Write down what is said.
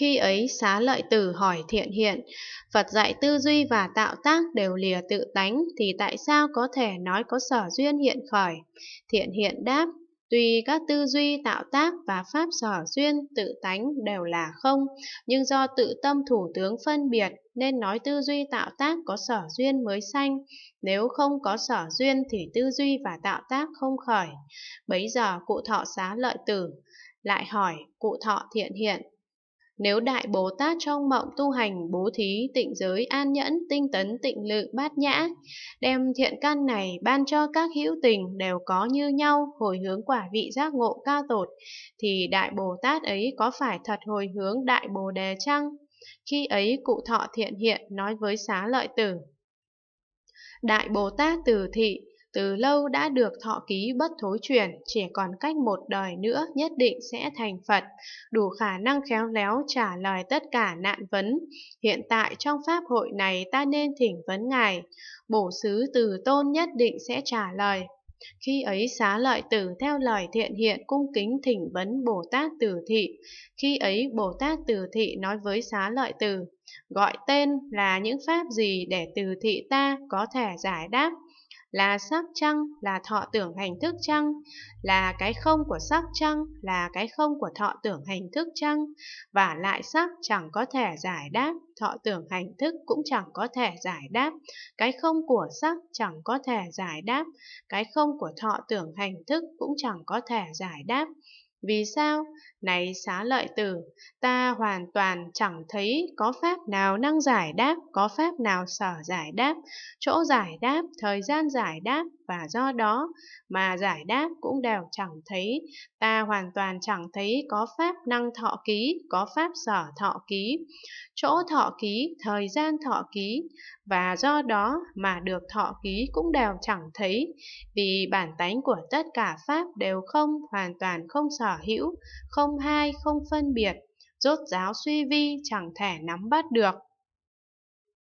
Khi ấy xá lợi tử hỏi thiện hiện, Phật dạy tư duy và tạo tác đều lìa tự tánh thì tại sao có thể nói có sở duyên hiện khởi? Thiện hiện đáp, Tuy các tư duy tạo tác và pháp sở duyên tự tánh đều là không, nhưng do tự tâm thủ tướng phân biệt nên nói tư duy tạo tác có sở duyên mới sanh, nếu không có sở duyên thì tư duy và tạo tác không khởi. Bấy giờ cụ thọ xá lợi tử lại hỏi cụ thọ thiện hiện nếu Đại Bồ Tát trong mộng tu hành bố thí tịnh giới an nhẫn tinh tấn tịnh lự bát nhã, đem thiện căn này ban cho các hữu tình đều có như nhau hồi hướng quả vị giác ngộ cao tột, thì Đại Bồ Tát ấy có phải thật hồi hướng Đại Bồ Đề chăng? Khi ấy cụ thọ thiện hiện nói với xá lợi tử. Đại Bồ Tát từ thị, từ lâu đã được thọ ký bất thối chuyển, chỉ còn cách một đời nữa nhất định sẽ thành Phật, đủ khả năng khéo léo trả lời tất cả nạn vấn. Hiện tại trong Pháp hội này ta nên thỉnh vấn Ngài, bổ sứ từ tôn nhất định sẽ trả lời. Khi ấy xá lợi tử theo lời thiện hiện cung kính thỉnh vấn Bồ Tát Tử Thị. Khi ấy Bồ Tát Tử Thị nói với xá lợi tử, gọi tên là những pháp gì để Tử Thị ta có thể giải đáp là sắc trăng, là thọ tưởng hành thức trăng, là cái không của sắc trăng, là cái không của thọ tưởng hành thức trăng, và lại sắc chẳng có thể giải đáp, thọ tưởng hành thức cũng chẳng có thể giải đáp, cái không của sắc chẳng có thể giải đáp, cái không của thọ tưởng hành thức cũng chẳng có thể giải đáp, vì sao? Này xá lợi tử, ta hoàn toàn chẳng thấy có pháp nào năng giải đáp, có pháp nào sở giải đáp, chỗ giải đáp, thời gian giải đáp và do đó mà giải đáp cũng đều chẳng thấy. Ta hoàn toàn chẳng thấy có pháp năng thọ ký, có pháp sở thọ ký, chỗ thọ ký, thời gian thọ ký và do đó mà được thọ ký cũng đều chẳng thấy vì bản tánh của tất cả pháp đều không hoàn toàn không sở sở hữu, không hai không phân biệt, rốt giáo suy vi chẳng thể nắm bắt được,